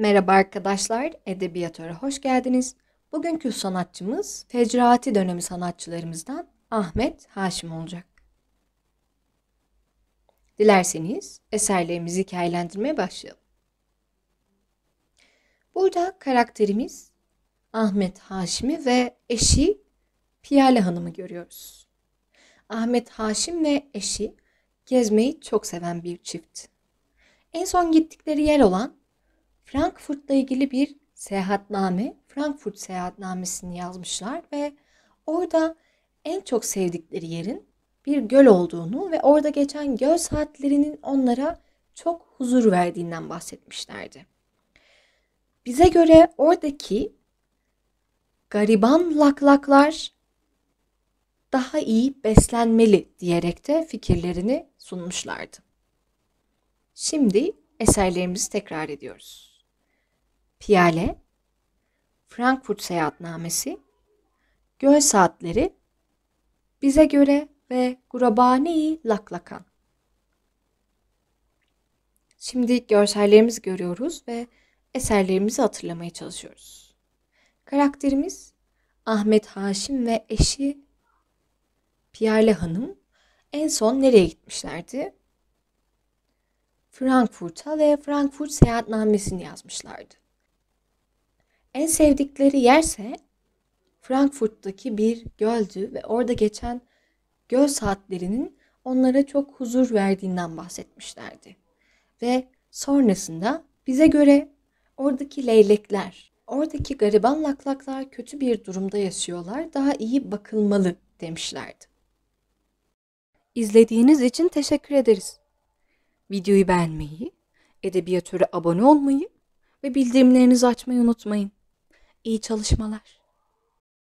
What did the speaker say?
Merhaba arkadaşlar, Edebiyatöre hoş geldiniz. Bugünkü sanatçımız Fecraati dönemi sanatçılarımızdan Ahmet Haşim olacak. Dilerseniz eserlerimizi hikayelendirmeye başlayalım. Burada karakterimiz Ahmet Haşim'i ve eşi Piyale Hanım'ı görüyoruz. Ahmet Haşim ve eşi gezmeyi çok seven bir çift. En son gittikleri yer olan Frankfurt'la ilgili bir seyahatname, Frankfurt seyahatnamesini yazmışlar ve orada en çok sevdikleri yerin bir göl olduğunu ve orada geçen göl saatlerinin onlara çok huzur verdiğinden bahsetmişlerdi. Bize göre oradaki gariban laklaklar daha iyi beslenmeli diyerek de fikirlerini sunmuşlardı. Şimdi eserlerimizi tekrar ediyoruz. Piyale, Frankfurt Seyahatnamesi, Göl Saatleri, Bize Göre ve gurabani Laklakan. Şimdi görsellerimizi görüyoruz ve eserlerimizi hatırlamaya çalışıyoruz. Karakterimiz Ahmet Haşim ve eşi Piyale Hanım en son nereye gitmişlerdi? Frankfurt'a ve Frankfurt seyahatnamesini yazmışlardı. En sevdikleri yerse Frankfurt'taki bir göldü ve orada geçen göl saatlerinin onlara çok huzur verdiğinden bahsetmişlerdi. Ve sonrasında bize göre oradaki leylekler, oradaki gariban laklaklar kötü bir durumda yaşıyorlar, daha iyi bakılmalı demişlerdi. İzlediğiniz için teşekkür ederiz. Videoyu beğenmeyi, edebiyatöre abone olmayı ve bildirimlerinizi açmayı unutmayın. İyi çalışmalar.